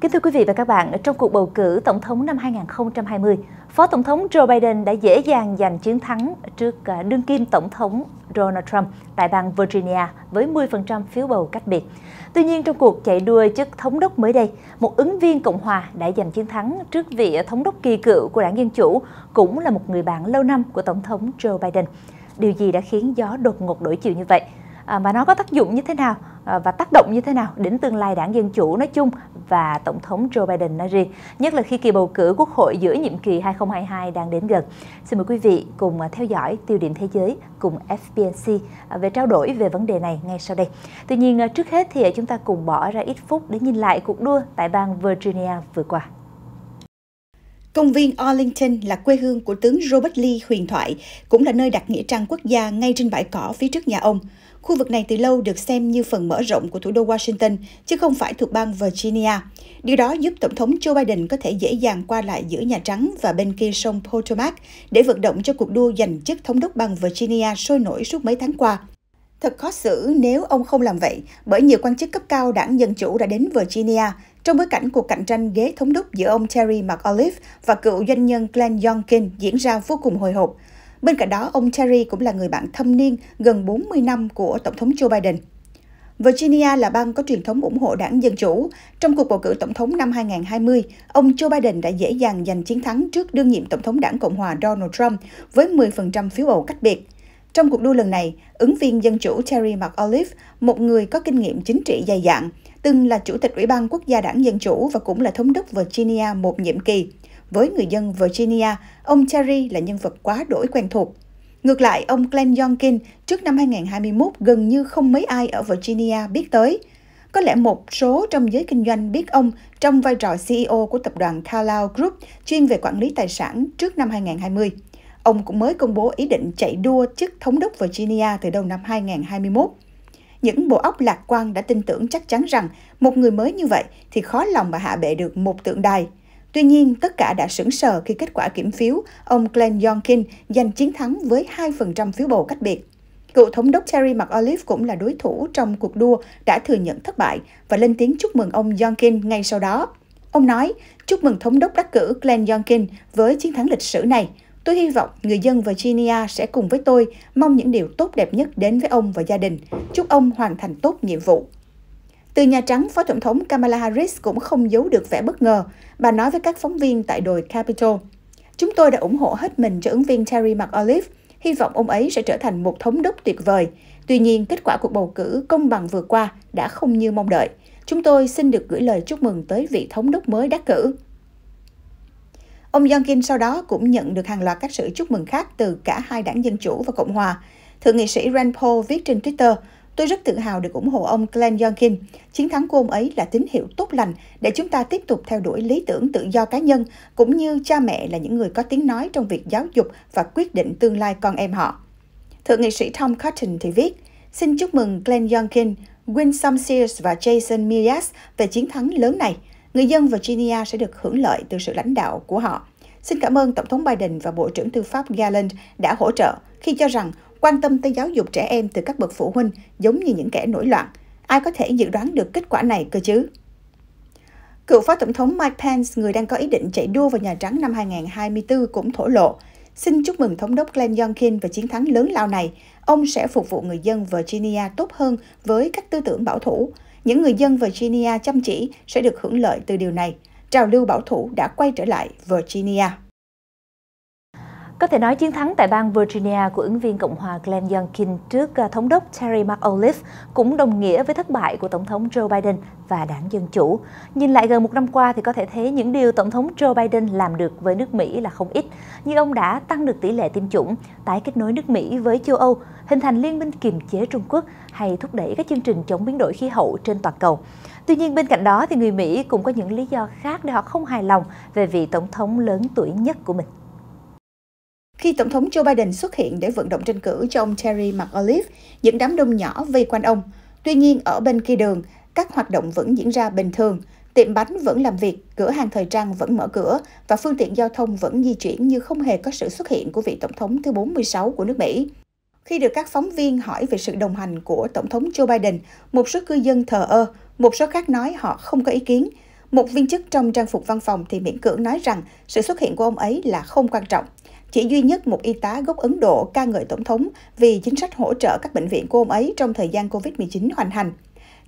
Kính thưa quý vị và các bạn, trong cuộc bầu cử tổng thống năm 2020, Phó Tổng thống Joe Biden đã dễ dàng giành chiến thắng trước à, đương kim Tổng thống Donald Trump tại bang Virginia với 10% phiếu bầu cách biệt. Tuy nhiên, trong cuộc chạy đua chức thống đốc mới đây, một ứng viên Cộng hòa đã giành chiến thắng trước vị thống đốc kỳ cựu của đảng Dân Chủ, cũng là một người bạn lâu năm của Tổng thống Joe Biden. Điều gì đã khiến gió đột ngột đổi chiều như vậy? À, và nó có tác dụng như thế nào à, và tác động như thế nào đến tương lai đảng Dân Chủ nói chung và Tổng thống Joe Biden nói riêng, nhất là khi kỳ bầu cử quốc hội giữa nhiệm kỳ 2022 đang đến gần. Xin mời quý vị cùng à, theo dõi tiêu điểm thế giới cùng FBNC về trao đổi về vấn đề này ngay sau đây. Tuy nhiên trước hết thì chúng ta cùng bỏ ra ít phút để nhìn lại cuộc đua tại bang Virginia vừa qua. Công viên Arlington là quê hương của tướng Robert Lee huyền thoại, cũng là nơi đặt nghĩa trang quốc gia ngay trên bãi cỏ phía trước nhà ông. Khu vực này từ lâu được xem như phần mở rộng của thủ đô Washington, chứ không phải thuộc bang Virginia. Điều đó giúp Tổng thống Joe Biden có thể dễ dàng qua lại giữa Nhà Trắng và bên kia sông Potomac để vận động cho cuộc đua giành chức thống đốc bang Virginia sôi nổi suốt mấy tháng qua. Thật khó xử nếu ông không làm vậy, bởi nhiều quan chức cấp cao đảng Dân Chủ đã đến Virginia, trong bối cảnh cuộc cạnh tranh ghế thống đốc giữa ông Terry McAuliffe và cựu doanh nhân Glenn Youngkin diễn ra vô cùng hồi hộp. Bên cạnh đó, ông Terry cũng là người bạn thâm niên gần 40 năm của Tổng thống Joe Biden. Virginia là bang có truyền thống ủng hộ đảng Dân Chủ. Trong cuộc bầu cử tổng thống năm 2020, ông Joe Biden đã dễ dàng giành chiến thắng trước đương nhiệm Tổng thống đảng Cộng hòa Donald Trump với 10% phiếu bầu cách biệt. Trong cuộc đua lần này, ứng viên Dân Chủ Terry McAuliffe, một người có kinh nghiệm chính trị dày dạn, từng là Chủ tịch Ủy ban Quốc gia Đảng Dân Chủ và cũng là Thống đốc Virginia một nhiệm kỳ. Với người dân Virginia, ông Terry là nhân vật quá đổi quen thuộc. Ngược lại, ông Glenn Youngkin trước năm 2021 gần như không mấy ai ở Virginia biết tới. Có lẽ một số trong giới kinh doanh biết ông trong vai trò CEO của tập đoàn Carlyle Group chuyên về quản lý tài sản trước năm 2020. Ông cũng mới công bố ý định chạy đua chức thống đốc Virginia từ đầu năm 2021 những bộ óc lạc quan đã tin tưởng chắc chắn rằng một người mới như vậy thì khó lòng mà hạ bệ được một tượng đài. Tuy nhiên, tất cả đã sững sờ khi kết quả kiểm phiếu, ông Glenn Youngkin giành chiến thắng với 2% phiếu bầu cách biệt. Cựu thống đốc Terry McAuliffe cũng là đối thủ trong cuộc đua đã thừa nhận thất bại và lên tiếng chúc mừng ông Youngkin ngay sau đó. Ông nói, chúc mừng thống đốc đắc cử Glenn Youngkin với chiến thắng lịch sử này. Tôi hy vọng người dân Virginia sẽ cùng với tôi mong những điều tốt đẹp nhất đến với ông và gia đình. Chúc ông hoàn thành tốt nhiệm vụ. Từ Nhà Trắng, Phó Tổng thống Kamala Harris cũng không giấu được vẻ bất ngờ. Bà nói với các phóng viên tại đồi Capitol, Chúng tôi đã ủng hộ hết mình cho ứng viên Terry McAuliffe. Hy vọng ông ấy sẽ trở thành một thống đốc tuyệt vời. Tuy nhiên, kết quả cuộc bầu cử công bằng vừa qua đã không như mong đợi. Chúng tôi xin được gửi lời chúc mừng tới vị thống đốc mới đắc cử. Ông Young Kim sau đó cũng nhận được hàng loạt các sự chúc mừng khác từ cả hai đảng Dân Chủ và Cộng Hòa. Thượng nghị sĩ Rand Paul viết trên Twitter, Tôi rất tự hào được ủng hộ ông Glenn Youngkin. Chiến thắng của ông ấy là tín hiệu tốt lành để chúng ta tiếp tục theo đuổi lý tưởng tự do cá nhân, cũng như cha mẹ là những người có tiếng nói trong việc giáo dục và quyết định tương lai con em họ. Thượng nghị sĩ Tom Cotton thì viết, xin chúc mừng Glenn Youngkin, Winsome Sears và Jason Myers về chiến thắng lớn này. Người dân Virginia sẽ được hưởng lợi từ sự lãnh đạo của họ. Xin cảm ơn Tổng thống Biden và Bộ trưởng Tư pháp Garland đã hỗ trợ khi cho rằng quan tâm tới giáo dục trẻ em từ các bậc phụ huynh giống như những kẻ nổi loạn. Ai có thể dự đoán được kết quả này cơ chứ? Cựu Phó Tổng thống Mike Pence, người đang có ý định chạy đua vào Nhà Trắng năm 2024, cũng thổ lộ. Xin chúc mừng Thống đốc Glenn Youngkin và chiến thắng lớn lao này. Ông sẽ phục vụ người dân Virginia tốt hơn với các tư tưởng bảo thủ. Những người dân Virginia chăm chỉ sẽ được hưởng lợi từ điều này. Trào lưu bảo thủ đã quay trở lại Virginia. Có thể nói chiến thắng tại bang Virginia của ứng viên Cộng hòa Glenn Youngkin trước ờ, thống đốc Terry McAuliffe cũng đồng nghĩa với thất bại của Tổng thống Joe Biden và đảng Dân Chủ. Nhìn lại gần một năm qua thì có thể thấy những điều Tổng thống Joe Biden làm được với nước Mỹ là không ít, như ông đã tăng được tỷ lệ tiêm chủng, tái kết nối nước Mỹ với châu Âu, hình thành liên minh kiềm chế Trung Quốc hay thúc đẩy các chương trình chống biến đổi khí hậu trên toàn cầu. Tuy nhiên bên cạnh đó thì người Mỹ cũng có những lý do khác để họ không hài lòng về vị tổng thống lớn tuổi nhất của mình. Khi Tổng thống Joe Biden xuất hiện để vận động tranh cử cho ông Terry McAuliffe, những đám đông nhỏ vây quanh ông. Tuy nhiên, ở bên kia đường, các hoạt động vẫn diễn ra bình thường. Tiệm bánh vẫn làm việc, cửa hàng thời trang vẫn mở cửa và phương tiện giao thông vẫn di chuyển như không hề có sự xuất hiện của vị Tổng thống thứ 46 của nước Mỹ. Khi được các phóng viên hỏi về sự đồng hành của Tổng thống Joe Biden, một số cư dân thờ ơ, một số khác nói họ không có ý kiến. Một viên chức trong trang phục văn phòng thì miễn cưỡng nói rằng sự xuất hiện của ông ấy là không quan trọng. Chỉ duy nhất một y tá gốc Ấn Độ ca ngợi Tổng thống vì chính sách hỗ trợ các bệnh viện của ông ấy trong thời gian COVID-19 hoành hành.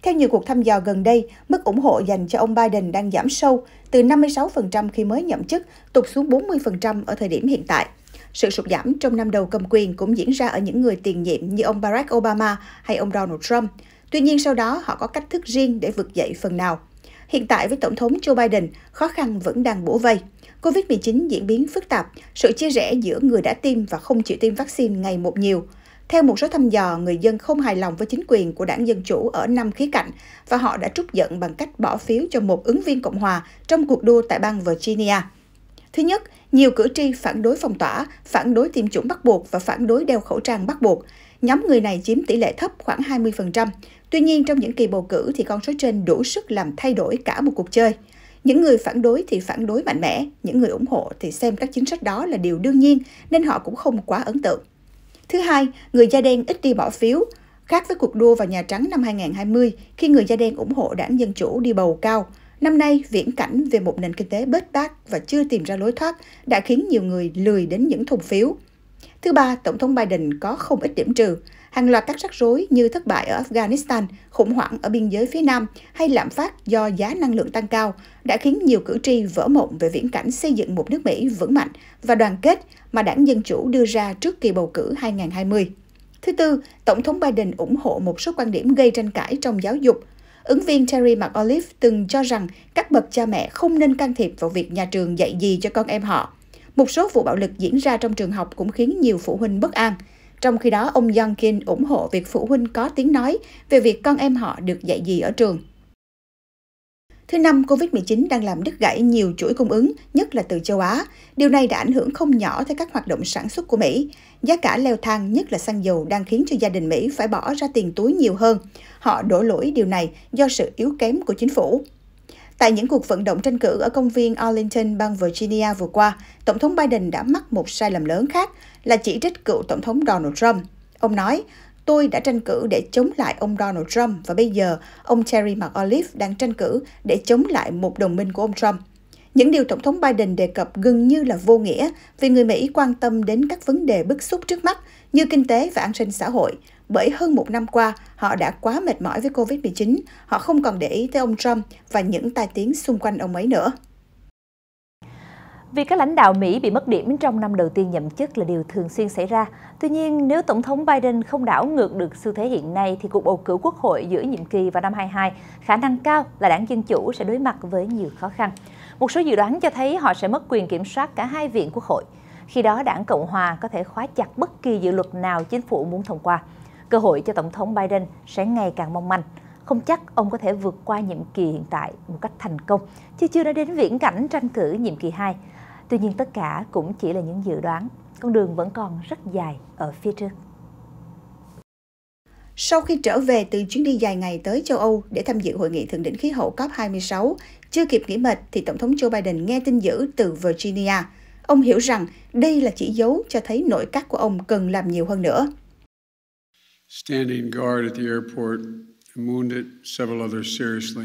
Theo nhiều cuộc thăm dò gần đây, mức ủng hộ dành cho ông Biden đang giảm sâu, từ 56% khi mới nhậm chức, tụt xuống 40% ở thời điểm hiện tại. Sự sụt giảm trong năm đầu cầm quyền cũng diễn ra ở những người tiền nhiệm như ông Barack Obama hay ông Donald Trump. Tuy nhiên sau đó họ có cách thức riêng để vực dậy phần nào. Hiện tại với Tổng thống Joe Biden, khó khăn vẫn đang bổ vây. COVID-19 diễn biến phức tạp, sự chia rẽ giữa người đã tiêm và không chịu tiêm vaccine ngày một nhiều. Theo một số thăm dò, người dân không hài lòng với chính quyền của đảng Dân Chủ ở năm khía cạnh và họ đã trút giận bằng cách bỏ phiếu cho một ứng viên Cộng hòa trong cuộc đua tại bang Virginia. Thứ nhất, nhiều cử tri phản đối phong tỏa, phản đối tiêm chủng bắt buộc và phản đối đeo khẩu trang bắt buộc. Nhóm người này chiếm tỷ lệ thấp khoảng 20%. Tuy nhiên, trong những kỳ bầu cử thì con số trên đủ sức làm thay đổi cả một cuộc chơi. Những người phản đối thì phản đối mạnh mẽ, những người ủng hộ thì xem các chính sách đó là điều đương nhiên nên họ cũng không quá ấn tượng. Thứ hai, người da đen ít đi bỏ phiếu, khác với cuộc đua vào Nhà Trắng năm 2020 khi người da đen ủng hộ đảng Dân Chủ đi bầu cao. Năm nay, viễn cảnh về một nền kinh tế bết bát và chưa tìm ra lối thoát đã khiến nhiều người lười đến những thùng phiếu. Thứ ba, Tổng thống Biden có không ít điểm trừ hàng loạt các rắc rối như thất bại ở Afghanistan, khủng hoảng ở biên giới phía Nam hay lạm phát do giá năng lượng tăng cao đã khiến nhiều cử tri vỡ mộng về viễn cảnh xây dựng một nước Mỹ vững mạnh và đoàn kết mà đảng Dân Chủ đưa ra trước kỳ bầu cử 2020. Thứ tư, Tổng thống Biden ủng hộ một số quan điểm gây tranh cãi trong giáo dục. Ứng viên Terry McAuliffe từng cho rằng các bậc cha mẹ không nên can thiệp vào việc nhà trường dạy gì cho con em họ. Một số vụ bạo lực diễn ra trong trường học cũng khiến nhiều phụ huynh bất an. Trong khi đó, ông Young Kin ủng hộ việc phụ huynh có tiếng nói về việc con em họ được dạy gì ở trường. Thứ năm, COVID-19 đang làm đứt gãy nhiều chuỗi cung ứng, nhất là từ châu Á. Điều này đã ảnh hưởng không nhỏ tới các hoạt động sản xuất của Mỹ. Giá cả leo thang, nhất là xăng dầu, đang khiến cho gia đình Mỹ phải bỏ ra tiền túi nhiều hơn. Họ đổ lỗi điều này do sự yếu kém của chính phủ. Tại những cuộc vận động tranh cử ở công viên Arlington, bang Virginia vừa qua, Tổng thống Biden đã mắc một sai lầm lớn khác là chỉ trích cựu Tổng thống Donald Trump. Ông nói, tôi đã tranh cử để chống lại ông Donald Trump và bây giờ ông Terry McAuliffe đang tranh cử để chống lại một đồng minh của ông Trump. Những điều Tổng thống Biden đề cập gần như là vô nghĩa vì người Mỹ quan tâm đến các vấn đề bức xúc trước mắt như kinh tế và an sinh xã hội, bởi hơn một năm qua, họ đã quá mệt mỏi với COVID-19, họ không còn để ý tới ông Trump và những tai tiếng xung quanh ông ấy nữa. Việc các lãnh đạo Mỹ bị mất điểm trong năm đầu tiên nhậm chức là điều thường xuyên xảy ra. Tuy nhiên, nếu Tổng thống Biden không đảo ngược được xu thế hiện nay thì cuộc bầu cử quốc hội giữa nhiệm kỳ vào năm 22 khả năng cao là đảng Dân Chủ sẽ đối mặt với nhiều khó khăn. Một số dự đoán cho thấy họ sẽ mất quyền kiểm soát cả hai viện quốc hội. Khi đó, đảng Cộng Hòa có thể khóa chặt bất kỳ dự luật nào chính phủ muốn thông qua cơ hội cho Tổng thống Biden sẽ ngày càng mong manh. Không chắc ông có thể vượt qua nhiệm kỳ hiện tại một cách thành công, chứ chưa đã đến viễn cảnh tranh cử nhiệm kỳ 2. Tuy nhiên tất cả cũng chỉ là những dự đoán, con đường vẫn còn rất dài ở phía trước. Sau khi trở về từ chuyến đi dài ngày tới châu Âu để tham dự hội nghị thượng đỉnh khí hậu COP26, chưa kịp nghỉ mệt thì Tổng thống Joe Biden nghe tin dữ từ Virginia. Ông hiểu rằng đây là chỉ dấu cho thấy nội các của ông cần làm nhiều hơn nữa standing guard at the airport and wounded several others seriously.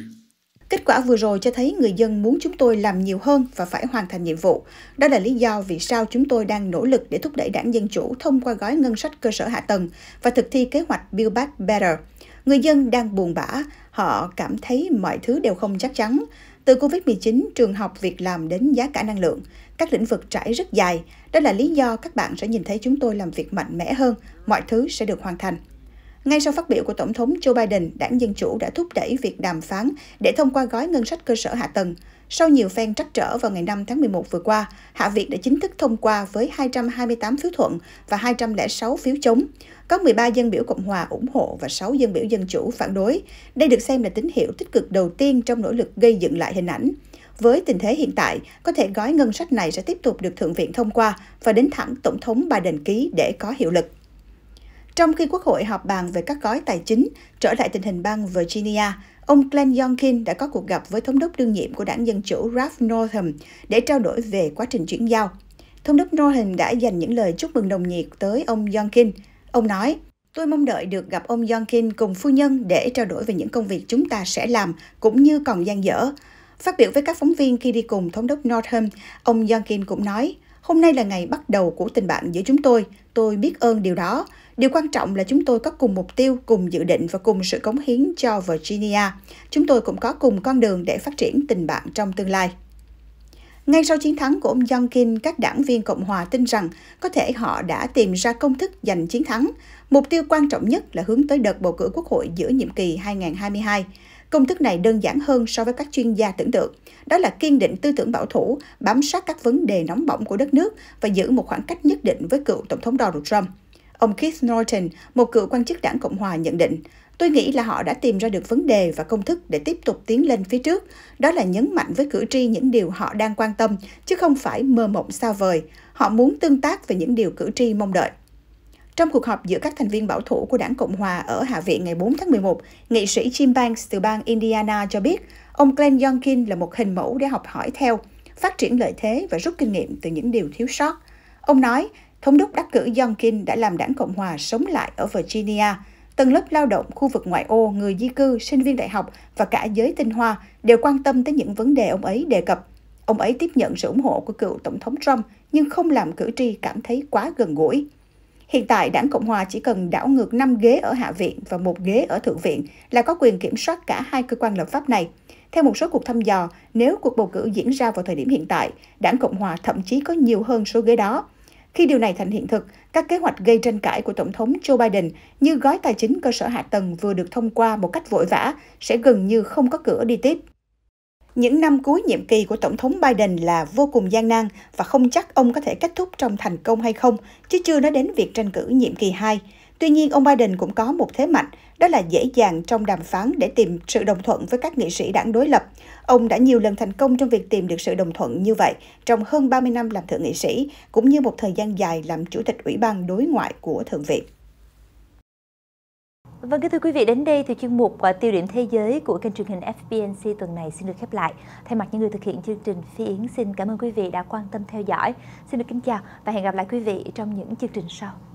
Kết quả vừa rồi cho thấy người dân muốn chúng tôi làm nhiều hơn và phải hoàn thành nhiệm vụ. Đó là lý do vì sao chúng tôi đang nỗ lực để thúc đẩy đảng Dân Chủ thông qua gói ngân sách cơ sở hạ tầng và thực thi kế hoạch Build Back Better. Người dân đang buồn bã, họ cảm thấy mọi thứ đều không chắc chắn. Từ Covid-19, trường học, việc làm đến giá cả năng lượng, các lĩnh vực trải rất dài. Đó là lý do các bạn sẽ nhìn thấy chúng tôi làm việc mạnh mẽ hơn, mọi thứ sẽ được hoàn thành. Ngay sau phát biểu của Tổng thống Joe Biden, đảng Dân Chủ đã thúc đẩy việc đàm phán để thông qua gói ngân sách cơ sở hạ tầng. Sau nhiều phen trắc trở vào ngày 5 tháng 11 vừa qua, Hạ viện đã chính thức thông qua với 228 phiếu thuận và 206 phiếu chống. Có 13 dân biểu Cộng hòa ủng hộ và 6 dân biểu Dân Chủ phản đối. Đây được xem là tín hiệu tích cực đầu tiên trong nỗ lực gây dựng lại hình ảnh. Với tình thế hiện tại, có thể gói ngân sách này sẽ tiếp tục được Thượng viện thông qua và đến thẳng Tổng thống Biden ký để có hiệu lực. Trong khi Quốc hội họp bàn về các gói tài chính, trở lại tình hình bang Virginia, ông Glenn Youngkin đã có cuộc gặp với thống đốc đương nhiệm của đảng Dân Chủ Ralph Northam để trao đổi về quá trình chuyển giao. Thống đốc Northam đã dành những lời chúc mừng nồng nhiệt tới ông Youngkin. Ông nói, Tôi mong đợi được gặp ông Youngkin cùng phu nhân để trao đổi về những công việc chúng ta sẽ làm, cũng như còn gian dở. Phát biểu với các phóng viên khi đi cùng thống đốc Northam, ông Youngkin cũng nói, Hôm nay là ngày bắt đầu của tình bạn giữa chúng tôi. Tôi biết ơn điều đó. Điều quan trọng là chúng tôi có cùng mục tiêu, cùng dự định và cùng sự cống hiến cho Virginia. Chúng tôi cũng có cùng con đường để phát triển tình bạn trong tương lai. Ngay sau chiến thắng của ông Youngkin, các đảng viên Cộng hòa tin rằng có thể họ đã tìm ra công thức giành chiến thắng. Mục tiêu quan trọng nhất là hướng tới đợt bầu cử quốc hội giữa nhiệm kỳ 2022. Công thức này đơn giản hơn so với các chuyên gia tưởng tượng. Đó là kiên định tư tưởng bảo thủ, bám sát các vấn đề nóng bỏng của đất nước và giữ một khoảng cách nhất định với cựu Tổng thống Donald Trump. Ông Keith Norton, một cựu quan chức đảng Cộng hòa nhận định, tôi nghĩ là họ đã tìm ra được vấn đề và công thức để tiếp tục tiến lên phía trước. Đó là nhấn mạnh với cử tri những điều họ đang quan tâm, chứ không phải mơ mộng xa vời. Họ muốn tương tác về những điều cử tri mong đợi. Trong cuộc họp giữa các thành viên bảo thủ của đảng Cộng hòa ở Hạ viện ngày 4 tháng 11, nghị sĩ Jim Banks từ bang Indiana cho biết ông Glenn Youngkin là một hình mẫu để học hỏi theo, phát triển lợi thế và rút kinh nghiệm từ những điều thiếu sót. Ông nói, thống đốc đắc cử Youngkin đã làm đảng Cộng hòa sống lại ở Virginia. Tầng lớp lao động, khu vực ngoại ô, người di cư, sinh viên đại học và cả giới tinh hoa đều quan tâm tới những vấn đề ông ấy đề cập. Ông ấy tiếp nhận sự ủng hộ của cựu Tổng thống Trump nhưng không làm cử tri cảm thấy quá gần gũi. Hiện tại, đảng Cộng hòa chỉ cần đảo ngược 5 ghế ở Hạ viện và một ghế ở Thượng viện là có quyền kiểm soát cả hai cơ quan lập pháp này. Theo một số cuộc thăm dò, nếu cuộc bầu cử diễn ra vào thời điểm hiện tại, đảng Cộng hòa thậm chí có nhiều hơn số ghế đó. Khi điều này thành hiện thực, các kế hoạch gây tranh cãi của Tổng thống Joe Biden như gói tài chính cơ sở hạ tầng vừa được thông qua một cách vội vã sẽ gần như không có cửa đi tiếp. Những năm cuối nhiệm kỳ của Tổng thống Biden là vô cùng gian nan và không chắc ông có thể kết thúc trong thành công hay không, chứ chưa nói đến việc tranh cử nhiệm kỳ 2. Tuy nhiên, ông Biden cũng có một thế mạnh, đó là dễ dàng trong đàm phán để tìm sự đồng thuận với các nghị sĩ đảng đối lập. Ông đã nhiều lần thành công trong việc tìm được sự đồng thuận như vậy trong hơn 30 năm làm thượng nghị sĩ, cũng như một thời gian dài làm chủ tịch Ủy ban Đối ngoại của Thượng viện. Vâng kính thưa quý vị, đến đây thì chuyên mục à, Tiêu điểm Thế giới của kênh truyền hình FBNC tuần này xin được khép lại. Thay mặt những người thực hiện chương trình Phi Yến xin cảm ơn quý vị đã quan tâm theo dõi. Xin được kính chào và hẹn gặp lại quý vị trong những chương trình sau.